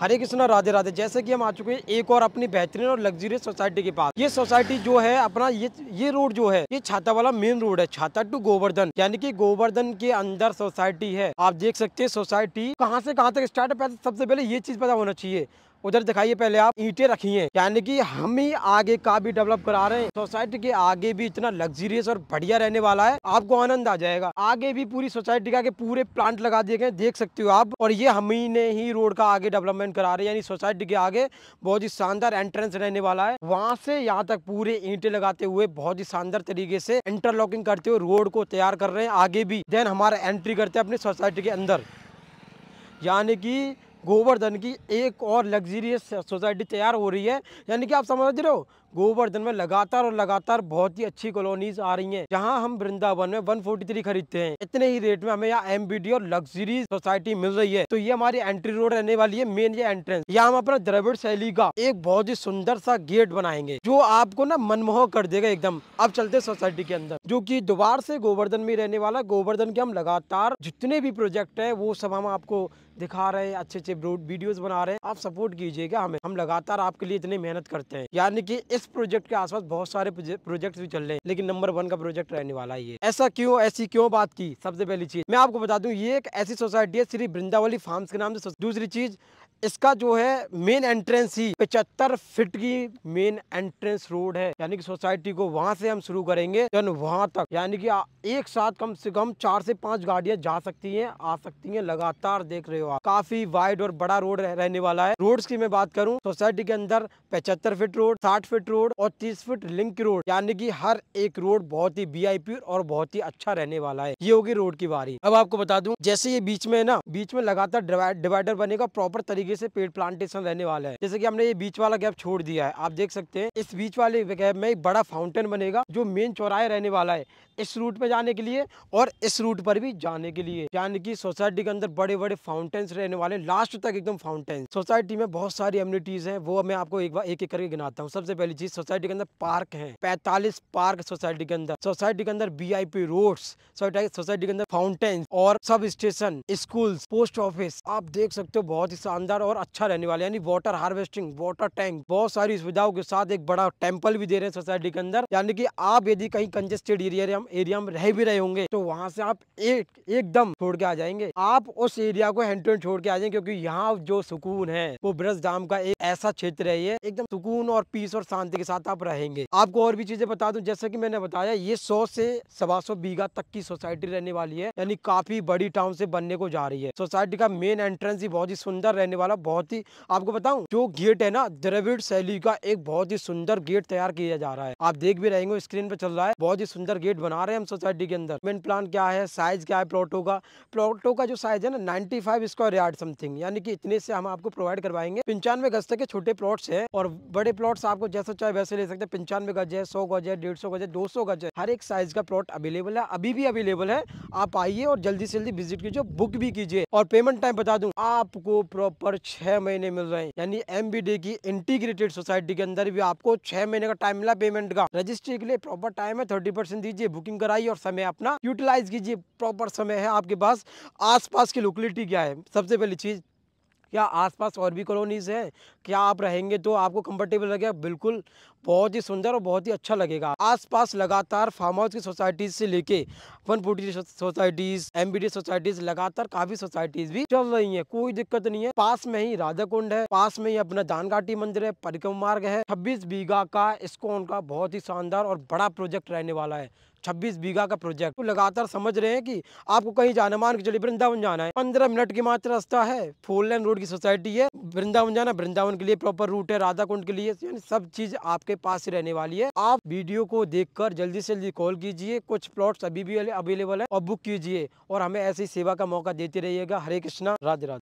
हरे कृष्णा राधे राधे जैसे कि हम आ चुके हैं एक और अपनी बेहतरीन और लग्जरियस सोसाइटी के पास ये सोसाइटी जो है अपना ये ये रोड जो है ये छाता वाला मेन रोड है छाता टू गोवर्धन यानी कि गोवर्धन के अंदर सोसाइटी है आप देख सकते हैं सोसाइटी कहाँ से कहाँ तक स्टार्ट है सबसे पहले ये चीज पता होना चाहिए उधर दिखाइए पहले आप ईटे रखी हैं यानी कि हम ही आगे का भी डेवलप करा रहे हैं सोसाइटी के आगे भी इतना लग्जरियस और बढ़िया रहने वाला है आपको आनंद आ जाएगा आगे भी पूरी सोसाइटी के आगे पूरे प्लांट लगा दिए गए देख सकते हो आप और ये हम ही ने ही रोड का आगे डेवलपमेंट करा रहे हैं यानी सोसाइटी के आगे बहुत ही शानदार एंट्रेंस रहने वाला है वहाँ से यहाँ तक पूरे ईटे लगाते हुए बहुत ही शानदार तरीके से इंटरलॉकिंग करते हुए रोड को तैयार कर रहे हैं आगे भी देन हमारा एंट्री करते हैं अपनी सोसाइटी के अंदर यानी कि गोवर्धन की एक और लग्जरियस सोसाइटी तैयार हो रही है यानी कि आप समझ रहे हो गोवर्धन में लगातार और लगातार बहुत ही अच्छी कॉलोनीज आ रही हैं जहां हम वृंदावन में 143 खरीदते हैं इतने ही रेट में हमें यहाँ एम और लग्जरी सोसाइटी मिल रही है तो ये हमारी एंट्री रोड रहने वाली है मेन ये एंट्रेंस यहाँ हम अपना द्रविड़ शैली का एक बहुत ही सुंदर सा गेट बनाएंगे जो आपको ना मनमोह कर देगा एकदम अब चलते सोसाइटी के अंदर जो की दोबार से गोवर्धन में रहने वाला गोवर्धन के हम लगातार जितने भी प्रोजेक्ट है वो सब हम आपको दिखा रहे हैं अच्छे अच्छे वीडियोस बना रहे हैं आप सपोर्ट कीजिएगा हमें हम लगातार आपके लिए इतनी मेहनत करते हैं यानी कि इस प्रोजेक्ट के आसपास बहुत सारे प्रोजेक्ट भी चल रहे हैं लेकिन नंबर वन का प्रोजेक्ट रहने वाला ये ऐसा क्यों ऐसी क्यों बात की सबसे पहली चीज मैं आपको बता दूं ये एक ऐसी सोसाइटी है श्री वृंदावली फार्म्स के नाम से दूसरी चीज इसका जो है मेन एंट्रेंस ही पचहत्तर फिट की मेन एंट्रेंस रोड है यानी कि सोसाइटी को वहाँ से हम शुरू करेंगे जन तक यानी कि एक साथ कम से कम चार से पांच गाड़ियां जा सकती हैं आ सकती हैं लगातार देख रहे हो आप काफी वाइड और बड़ा रोड रह, रहने वाला है रोड्स की मैं बात करूँ सोसाइटी के अंदर पचहत्तर फिट रोड साठ फिट रोड और तीस फिट लिंक रोड यानी की हर एक रोड बहुत ही वी और बहुत ही अच्छा रहने वाला है ये होगी रोड की बारी अब आपको बता दू जैसे ये बीच में है ना बीच में लगातार डिवाइडर बनेगा प्रॉपर तरीके तरीके से पेड़ प्लांटेशन रहने वाला है जैसे कि हमने ये बीच वाला गैप छोड़ दिया है आप देख सकते हैं इस बीच वाले गैप में एक बड़ा फाउंटेन बनेगा जो मेन चौराहे रहने वाला है इस रूट में जाने के लिए और इस रूट पर भी जाने के लिए यानी कि सोसाइटी के अंदर बड़े बड़े फाउंटेन्स रहने वाले लास्ट तक एकदम फाउंटेन सोसाइटी में बहुत सारी एम्यूनिटीज है वो मैं आपको एक बार एक एक करके गिनाता हूँ सबसे पहली चीज सोसाइटी के अंदर पार्क है पैंतालीस पार्क सोसाइटी के अंदर सोसाइटी के अंदर B I P road society के अंदर फाउंटेन और sub station school post office आप देख सकते हो बहुत ही शानदार बेहतर और अच्छा रहने वाला यानी वाटर हार्वेस्टिंग वाटर टैंक बहुत सारी सुविधाओं के साथ एक बड़ा टेम्पल भी दे रहे हैं सोसाइटी के अंदर यानी कि आप यदि कहीं कंजेस्टेड एरिया एरिया में रह भी रहे होंगे तो वहाँ से आप एक एकदम छोड़ के आ जाएंगे आप उस एरिया को हैंड टू छोड़ के आ जाएंगे क्योंकि यहाँ जो सुकून है वो ब्रज धाम का एक ऐसा क्षेत्र है ये एकदम सुकून और पीस और शांति के साथ आप रहेंगे आपको और भी चीजें बता दूं जैसे कि मैंने बताया ये सौ से सवा सौ बीघा तक की सोसाइटी रहने वाली है यानी काफी बड़ी टाउन से बनने को जा रही है सोसाइटी का मेन एंट्रेंस ही बहुत ही सुंदर रहने वाला वाला बहुत ही आपको बताऊं जो गेट है ना द्रविड़ शैली का एक बहुत ही सुंदर गेट तैयार किया जा रहा है आप देख भी रहेंगे स्क्रीन पर चल रहा है बहुत ही सुंदर गेट बना रहे हैं हम सोसाइटी के अंदर मेन प्लान क्या है साइज क्या है प्लॉटो का प्लॉटो का जो साइज है ना नाइन्टी स्क्वायर यार्ड समथिंग यानी कि इतने से हम आपको प्रोवाइड करवाएंगे पंचानवे गज तक के छोटे प्लॉट्स है और बड़े प्लॉट्स आपको जैसा चाहे वैसे ले सकते हैं पंचानवे गज है सौ गज है डेढ़ गज है दो गज है हर एक साइज का प्लॉट अवेलेबल है अभी भी अवेलेबल है आप आइए और जल्दी से जल्दी विजिट कीजिए बुक भी कीजिए और पेमेंट टाइम बता दूं आपको प्रॉपर और छः महीने मिल रहे हैं यानी एम की इंटीग्रेटेड सोसाइटी के अंदर भी आपको छह महीने का टाइम मिला पेमेंट का रजिस्ट्री के लिए प्रॉपर टाइम है थर्टी परसेंट दीजिए बुकिंग कराइए और समय अपना यूटिलाइज कीजिए प्रॉपर समय है आपके पास आस की लोकेलिटी क्या है सबसे पहली चीज़ क्या आसपास और भी कॉलोनीज़ हैं क्या आप रहेंगे तो आपको कंफर्टेबल लगेगा बिल्कुल बहुत ही सुंदर और बहुत ही अच्छा लगेगा आसपास लगातार फार्म हाउस की सोसाइटीज़ से लेके वन फोर्टी सोसाइटीज़ एम सोसाइटीज़ लगातार काफ़ी सोसाइटीज़ भी चल रही हैं कोई दिक्कत नहीं है पास में ही राधा कुंड है पास में ही अपना दानघाटी मंदिर है परिक्रमा मार्ग है छब्बीस बीघा का इसको उनका बहुत ही शानदार और बड़ा प्रोजेक्ट रहने वाला है छब्बीस बीघा का प्रोजेक्ट तो लगातार समझ रहे हैं कि आपको कहीं जाना मान के चलिए वृंदावन जाना है पंद्रह मिनट की मात्र रास्ता है फोर लाइन रोड की सोसाइटी है वृंदावन जाना वृंदावन के लिए प्रॉपर रूट है राधा कुंड के लिए सब चीज आपके पास ही रहने वाली है आप वीडियो को देख जल्दी से जल्दी कॉल कीजिए कुछ प्लॉट अभी भी अवेलेबल है और बुक कीजिए और हमें ऐसी सेवा का मौका देते रहिएगा हरे कृष्णा राधे राधे